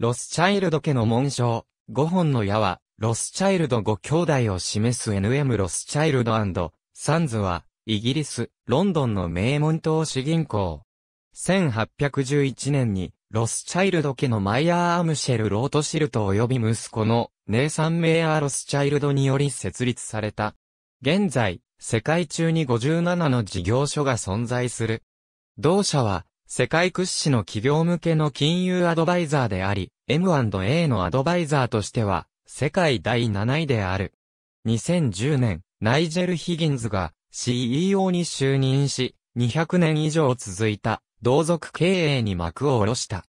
ロスチャイルド家の紋章、5本の矢は、ロスチャイルド5兄弟を示す NM ロスチャイルドサンズは、イギリス、ロンドンの名門投資銀行。1811年に、ロスチャイルド家のマイヤー・アムシェル・ロートシルト及び息子のネイサン・メイヤー・ロスチャイルドにより設立された。現在、世界中に57の事業所が存在する。同社は、世界屈指の企業向けの金融アドバイザーであり、M&A のアドバイザーとしては、世界第7位である。2010年、ナイジェル・ヒギンズが CEO に就任し、200年以上続いた同族経営に幕を下ろした。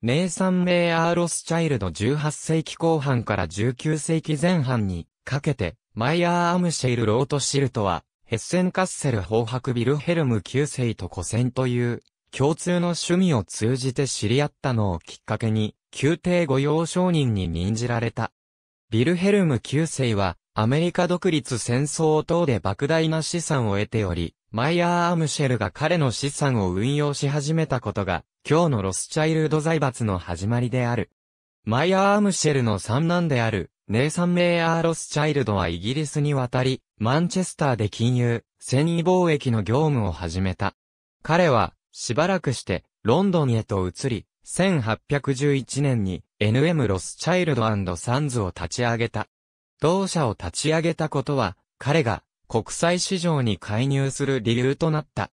ネイサン・メイ・アー・ロスチャイルド18世紀後半から19世紀前半にかけて、マイヤー・アムシェイル・ロート・シルトは、ヘッセン・カッセル・ホーハク・ビルヘルム9世と古戦という共通の趣味を通じて知り合ったのをきっかけに、宮廷御用商人に任じられた。ビルヘルム九世は、アメリカ独立戦争等で莫大な資産を得ており、マイヤー・アムシェルが彼の資産を運用し始めたことが、今日のロスチャイルド財閥の始まりである。マイヤー・アムシェルの三男である、ネイサン・メイヤー・ロスチャイルドはイギリスに渡り、マンチェスターで金融、繊維貿易の業務を始めた。彼は、しばらくして、ロンドンへと移り、1811年に NM ロスチャイルドサンズを立ち上げた。同社を立ち上げたことは、彼が国際市場に介入する理由となった。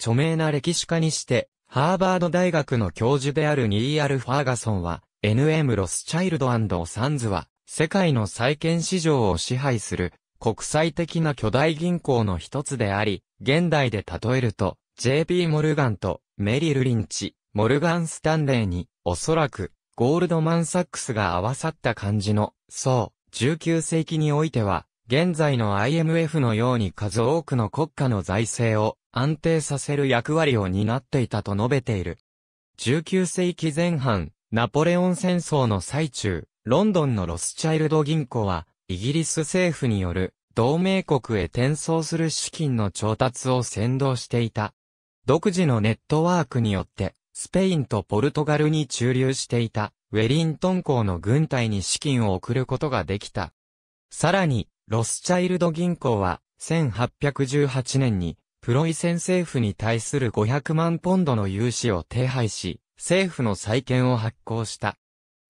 著名な歴史家にして、ハーバード大学の教授であるニーアル・ファーガソンは、NM ロスチャイルドサンズは、世界の債券市場を支配する国際的な巨大銀行の一つであり、現代で例えると、JP モルガンとメリル・リンチ、モルガン・スタンレーに、おそらく、ゴールドマン・サックスが合わさった感じの、そう、19世紀においては、現在の IMF のように数多くの国家の財政を安定させる役割を担っていたと述べている。19世紀前半、ナポレオン戦争の最中、ロンドンのロスチャイルド銀行は、イギリス政府による同盟国へ転送する資金の調達を先導していた。独自のネットワークによって、スペインとポルトガルに駐留していた、ウェリントン港の軍隊に資金を送ることができた。さらに、ロスチャイルド銀行は、1818年に、プロイセン政府に対する500万ポンドの融資を手配し、政府の再建を発行した。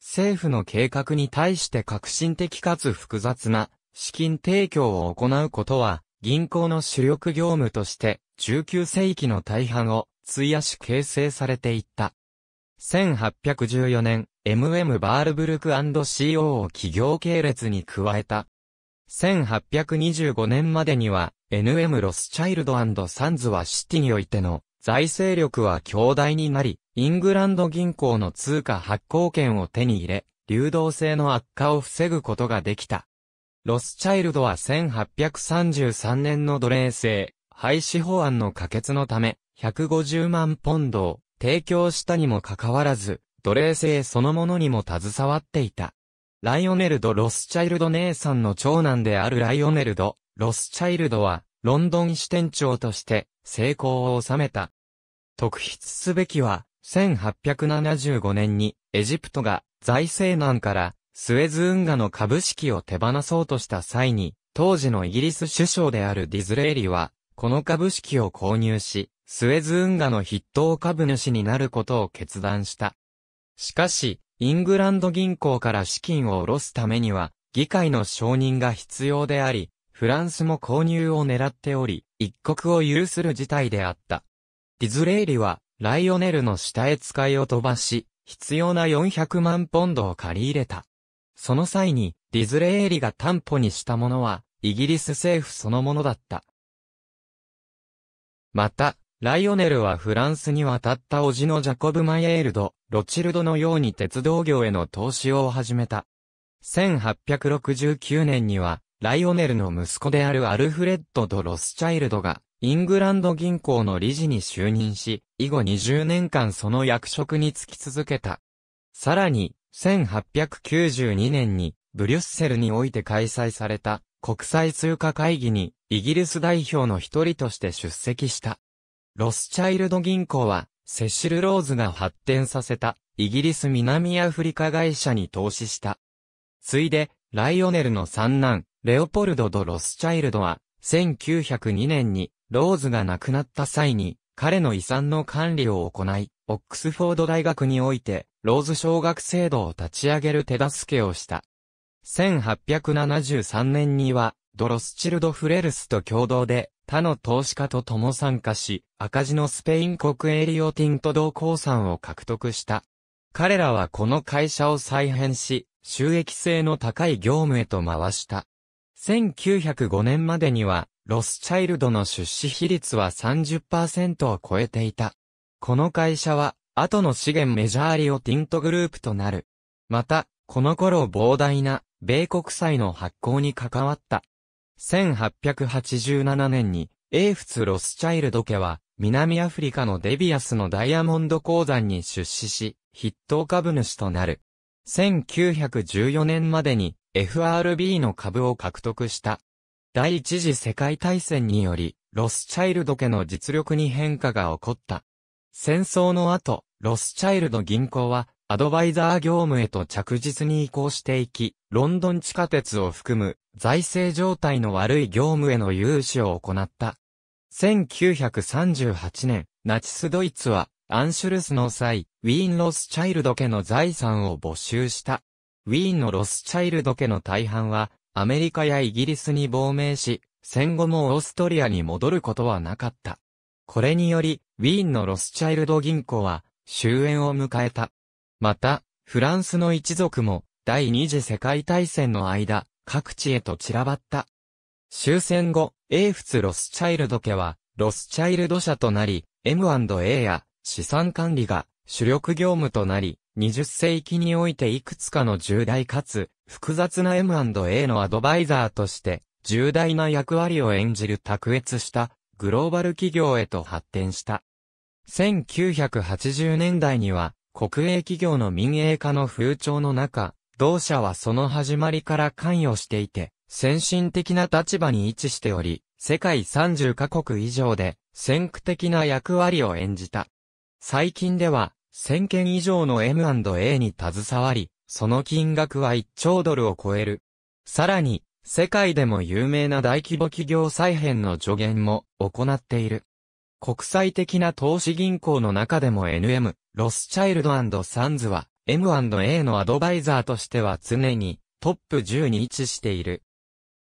政府の計画に対して革新的かつ複雑な資金提供を行うことは、銀行の主力業務として19世紀の大半を費やし形成されていった。1814年、MM バールブルク &CO を企業系列に加えた。1825年までには、NM ロスチャイルドサンズはシティにおいての財政力は強大になり、イングランド銀行の通貨発行権を手に入れ、流動性の悪化を防ぐことができた。ロスチャイルドは1833年の奴隷制、廃止法案の可決のため、150万ポンドを提供したにもかかわらず、奴隷制そのものにも携わっていた。ライオネルド・ロスチャイルド姉さんの長男であるライオネルド・ロスチャイルドは、ロンドン支店長として成功を収めた。特筆すべきは、1875年にエジプトが財政難からスエズ運河の株式を手放そうとした際に、当時のイギリス首相であるディズレーリは、この株式を購入し、スエズ運河の筆頭株主になることを決断した。しかし、イングランド銀行から資金を下ろすためには、議会の承認が必要であり、フランスも購入を狙っており、一国を有する事態であった。ディズレーリは、ライオネルの下へ使いを飛ばし、必要な400万ポンドを借り入れた。その際に、ディズレーリが担保にしたものは、イギリス政府そのものだった。また、ライオネルはフランスに渡った叔父のジャコブ・マイエールド、ロチルドのように鉄道業への投資を始めた。1869年には、ライオネルの息子であるアルフレッド・とロスチャイルドが、イングランド銀行の理事に就任し、以後20年間その役職に就き続けた。さらに、1892年に、ブリュッセルにおいて開催された、国際通貨会議に、イギリス代表の一人として出席した。ロスチャイルド銀行は、セシル・ローズが発展させた、イギリス南アフリカ会社に投資した。ついで、ライオネルの三男、レオポルド・ド・ロスチャイルドは、1902年に、ローズが亡くなった際に、彼の遺産の管理を行い、オックスフォード大学において、ローズ奨学制度を立ち上げる手助けをした。1873年には、ドロスチルド・フレルスと共同で、他の投資家と共参加し、赤字のスペイン国営リオティント同鉱産を獲得した。彼らはこの会社を再編し、収益性の高い業務へと回した。1905年までには、ロスチャイルドの出資比率は30%を超えていた。この会社は、後の資源メジャーリオティントグループとなる。また、この頃膨大な、米国債の発行に関わった。1887年に、英仏ロスチャイルド家は、南アフリカのデビアスのダイヤモンド鉱山に出資し、筆頭株主となる。1914年までに FRB の株を獲得した。第一次世界大戦により、ロスチャイルド家の実力に変化が起こった。戦争の後、ロスチャイルド銀行はアドバイザー業務へと着実に移行していき、ロンドン地下鉄を含む財政状態の悪い業務への融資を行った。1938年、ナチスドイツはアンシュルスの際、ウィーン・ロスチャイルド家の財産を没収した。ウィーンのロスチャイルド家の大半は、アメリカやイギリスに亡命し、戦後もオーストリアに戻ることはなかった。これにより、ウィーンのロスチャイルド銀行は終焉を迎えた。また、フランスの一族も、第二次世界大戦の間、各地へと散らばった。終戦後、英仏ロスチャイルド家は、ロスチャイルド社となり、M&A や資産管理が主力業務となり、20世紀においていくつかの重大かつ複雑な M&A のアドバイザーとして重大な役割を演じる卓越したグローバル企業へと発展した。1980年代には国営企業の民営化の風潮の中、同社はその始まりから関与していて、先進的な立場に位置しており、世界30カ国以上で先駆的な役割を演じた。最近では、1000件以上の M&A に携わり、その金額は1兆ドルを超える。さらに、世界でも有名な大規模企業再編の助言も行っている。国際的な投資銀行の中でも NM、ロスチャイルドサンズは M&A のアドバイザーとしては常にトップ10に位置している。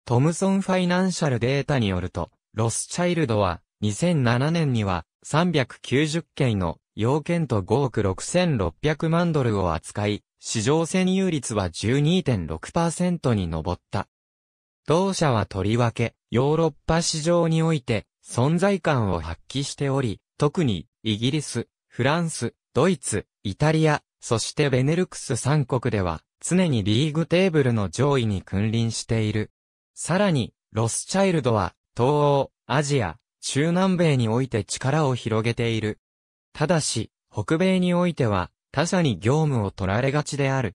トムソンファイナンシャルデータによると、ロスチャイルドは2007年には390件の要件と5億6600万ドルを扱い、市場占有率は12.6%に上った。同社はとりわけ、ヨーロッパ市場において、存在感を発揮しており、特にイギリス、フランス、ドイツ、イタリア、そしてベネルクス3国では常にリーグテーブルの上位に君臨している。さらに、ロスチャイルドは東欧、アジア、中南米において力を広げている。ただし、北米においては他社に業務を取られがちである。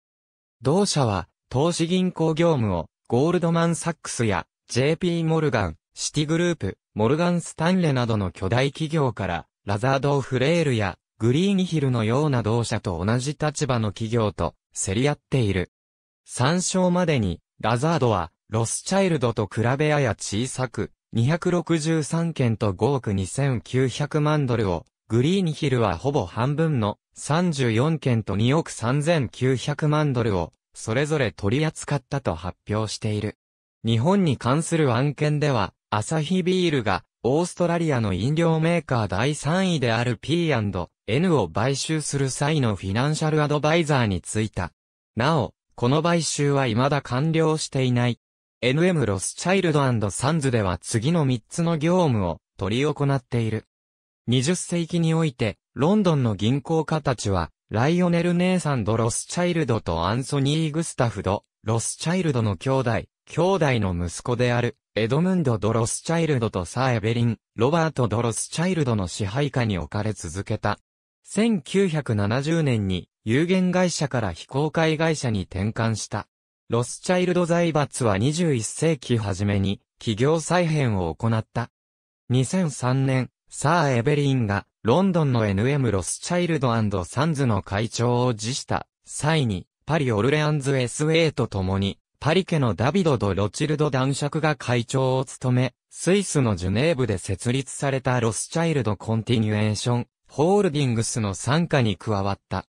同社は投資銀行業務をゴールドマンサックスや JP モルガン、シティグループ、モルガン・スタンレなどの巨大企業から、ラザード・フレールや、グリーンヒルのような同社と同じ立場の企業と、競り合っている。参照までに、ラザードは、ロスチャイルドと比べやや小さく、263件と5億2900万ドルを、グリーンヒルはほぼ半分の34件と2億3900万ドルを、それぞれ取り扱ったと発表している。日本に関する案件では、アサヒビールが、オーストラリアの飲料メーカー第3位である P&N を買収する際のフィナンシャルアドバイザーについた。なお、この買収は未だ完了していない。NM ロスチャイルドサンズでは次の3つの業務を取り行っている。20世紀において、ロンドンの銀行家たちは、ライオネル・ネーサンド・ロスチャイルドとアンソニー・グスタフド、ロスチャイルドの兄弟、兄弟の息子である、エドムンド・ドロスチャイルドとサー・エベリン、ロバート・ドロスチャイルドの支配下に置かれ続けた。1970年に有限会社から非公開会社に転換した。ロスチャイルド財閥は21世紀初めに企業再編を行った。2003年、サー・エベリンがロンドンの NM ロスチャイルドサンズの会長を辞した際にパリ・オルレアンズ SA と共にパリ家のダビド・ド・ロチルド男爵が会長を務め、スイスのジュネーブで設立されたロスチャイルド・コンティニュエーション、ホールディングスの参加に加わった。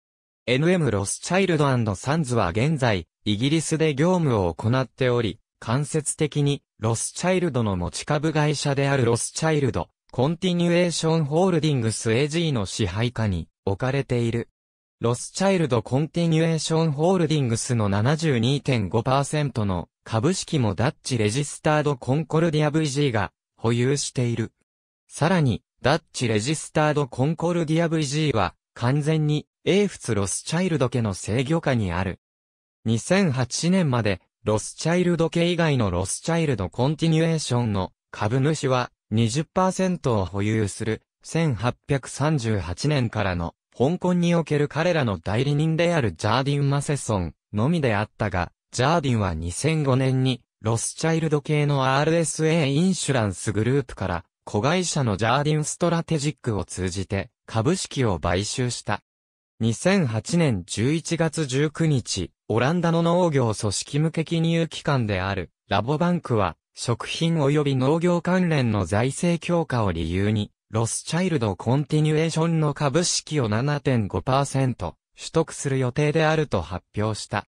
NM ロスチャイルドサンズは現在、イギリスで業務を行っており、間接的に、ロスチャイルドの持ち株会社であるロスチャイルド、コンティニュエーションホールディングス AG の支配下に置かれている。ロスチャイルド・コンティニュエーション・ホールディングスの72.5%の株式もダッチ・レジスタード・コンコルディア VG が保有している。さらに、ダッチ・レジスタード・コンコルディア VG は完全に英仏ロスチャイルド家の制御下にある。2008年までロスチャイルド家以外のロスチャイルド・コンティニュエーションの株主は20%を保有する1838年からの香港における彼らの代理人であるジャーディン・マセソンのみであったが、ジャーディンは2005年にロスチャイルド系の RSA インシュランスグループから子会社のジャーディンストラテジックを通じて株式を買収した。2008年11月19日、オランダの農業組織向け金融機関であるラボバンクは食品及び農業関連の財政強化を理由にロスチャイルドコンティニュエーションの株式を7.5%取得する予定であると発表した。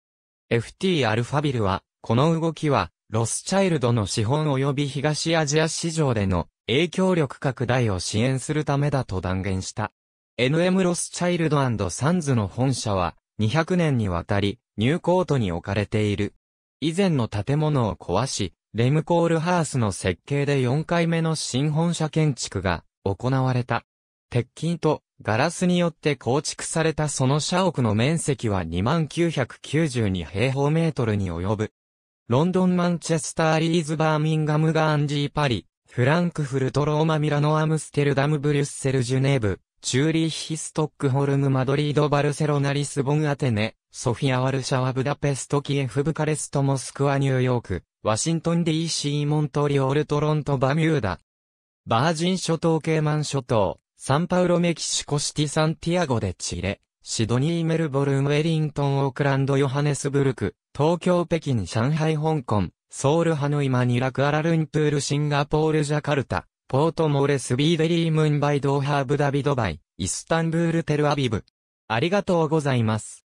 FT アルファビルは、この動きは、ロスチャイルドの資本及び東アジア市場での影響力拡大を支援するためだと断言した。NM ロスチャイルドサンズの本社は、200年にわたり、ニューコートに置かれている。以前の建物を壊し、レムコールハースの設計で4回目の新本社建築が行われた。鉄筋とガラスによって構築されたその社屋の面積は2992平方メートルに及ぶ。ロンドンマンチェスターリーズバーミンガムガンジーパリ、フランクフルトローマミラノアムステルダムブリュッセルジュネーブ、チューリッヒストックホルムマドリードバルセロナリスボンアテネ、ソフィアワルシャワブダペストキエフブカレストモスクワニューヨーク、ワシントン DC モントリオールトロントバミューダ、バージン諸島ケイマン諸島、サンパウロメキシコシティサンティアゴでチレ、シドニーメルボルンウェリントンオークランドヨハネスブルク、東京北京上海香港、ソウルハノイマニラクアラルンプールシンガポールジャカルタ、ポートモレスビーデリームンバイドーハーブダビドバイ、イスタンブールテルアビブ。ありがとうございます。